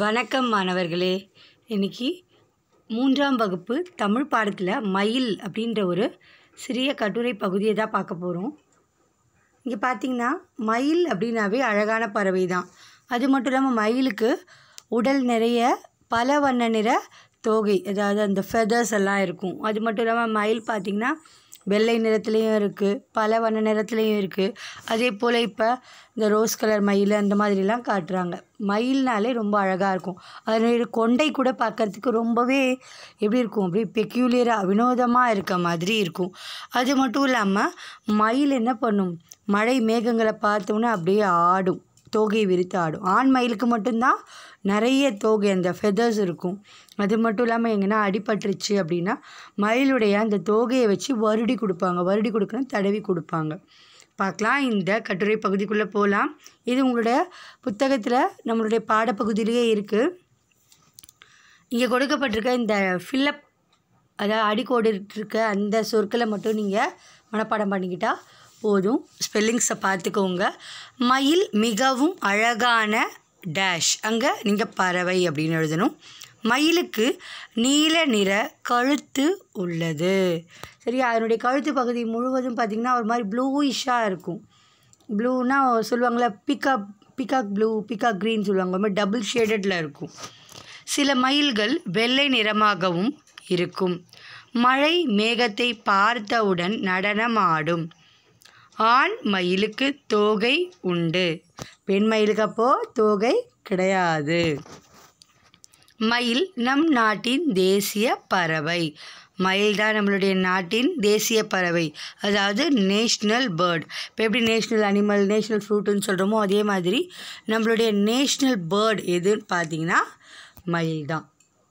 வணக்கம் மாணவர்களே இன்றைக்கி மூன்றாம் வகுப்பு தமிழ் பாடத்தில் மயில் அப்படின்ற ஒரு சிறிய கட்டுரை பகுதியை தான் பார்க்க போகிறோம் இங்கே பார்த்தீங்கன்னா மயில் அப்படின்னாவே அழகான பறவை தான் அது மட்டும் இல்லாமல் மயிலுக்கு உடல் நிறைய பல வண்ண நிற தோகை அதாவது அந்த ஃபெதர்ஸ் எல்லாம் இருக்கும் அது மட்டும் இல்லாமல் மயில் பார்த்திங்கன்னா வெள்ளை நிறத்துலேயும் இருக்குது பல வண்ண நிறத்துலேயும் இருக்குது அதே போல் இப்போ இந்த ரோஸ் கலர் மயில் அந்த மாதிரிலாம் காட்டுறாங்க மயில்னாலே ரொம்ப அழகாக இருக்கும் அதனுடைய கொண்டை கூட பார்க்குறதுக்கு ரொம்பவே எப்படி இருக்கும் அப்படியே பெக்யூலியராக வினோதமாக இருக்க மாதிரி இருக்கும் அது மட்டும் இல்லாமல் மயில் என்ன பண்ணும் மழை மேகங்களை பார்த்தோன்னே அப்படியே ஆடும் தோகையை விரித்து ஆடும் ஆண் மயிலுக்கு மட்டும்தான் நிறைய தோகை அந்த ஃபெதர்ஸ் இருக்கும் அது மட்டும் இல்லாமல் எங்கன்னா அடிபட்டுருச்சு அப்படின்னா மயிலுடைய அந்த தோகையை வச்சு வருடி கொடுப்பாங்க வருடி கொடுக்கணும் தடவி கொடுப்பாங்க பார்க்கலாம் இந்த கட்டுரை பகுதிக்குள்ளே போகலாம் இது உங்களுடைய புத்தகத்தில் நம்மளுடைய பாடப்பகுதியிலேயே இருக்குது இங்கே கொடுக்கப்பட்டிருக்க இந்த ஃபில்லப் அதாவது அடிக்கோடு இருக்க அந்த சொற்களை மட்டும் நீங்கள் மனப்பாடம் பண்ணிக்கிட்டால் போதும் ஸ்பெல்லிங்ஸை பார்த்துக்கோங்க மயில் மிகவும் அழகான டேஷ் அங்கே நீங்கள் பறவை அப்படின்னு எழுதணும் மயிலுக்கு நீல நிற கழுத்து உள்ளது சரியா அதனுடைய கழுத்து பகுதி முழுவதும் பார்த்திங்கன்னா ஒரு மாதிரி ப்ளூயிஷாக இருக்கும் ப்ளூனா சொல்லுவாங்களே peacock peacock blue peacock green சொல்லுவாங்க ரொம்ப டபுள் ஷேடடில் இருக்கும் சில மயில்கள் வெள்ளை நிறமாகவும் இருக்கும் மழை மேகத்தை பார்த்தவுடன் நடனமாடும் ஆண் மயிலுக்கு தோகை உண்டு பெண் மயிலுக்கு அப்போது தோகை கிடையாது மயில் நம் நாட்டின் தேசிய பறவை மயில் தான் நம்மளுடைய நாட்டின் தேசிய பறவை அதாவது நேஷ்னல் பேர்ட் இப்போ எப்படி நேஷ்னல் அனிமல் நேஷ்னல் ஃப்ரூட்டுன்னு சொல்கிறோமோ அதே மாதிரி நம்மளுடைய நேஷ்னல் பேர்ட் எதுன்னு பார்த்தீங்கன்னா மயில் தான்